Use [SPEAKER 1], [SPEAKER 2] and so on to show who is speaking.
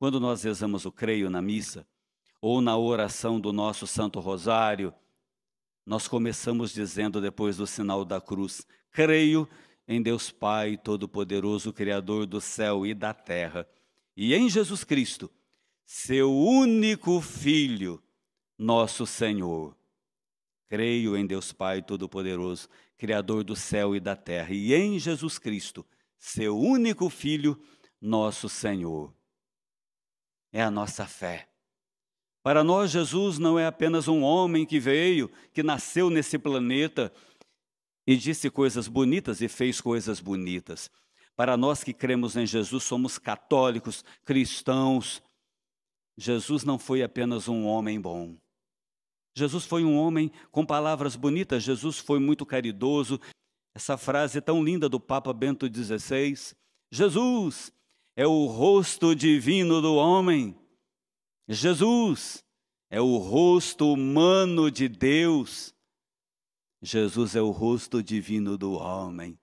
[SPEAKER 1] Quando nós rezamos o creio na missa, ou na oração do nosso Santo Rosário, nós começamos dizendo depois do sinal da cruz: Creio em Deus Pai Todo-Poderoso, Criador do céu e da terra, e em Jesus Cristo, seu único Filho, nosso Senhor. Creio em Deus Pai Todo-Poderoso, Criador do céu e da terra, e em Jesus Cristo, seu único Filho, nosso Senhor é a nossa fé. Para nós, Jesus não é apenas um homem que veio, que nasceu nesse planeta e disse coisas bonitas e fez coisas bonitas. Para nós que cremos em Jesus, somos católicos, cristãos. Jesus não foi apenas um homem bom. Jesus foi um homem com palavras bonitas, Jesus foi muito caridoso. Essa frase tão linda do Papa Bento XVI: Jesus é o rosto divino do homem. Jesus é o rosto humano de Deus. Jesus é o rosto divino do homem.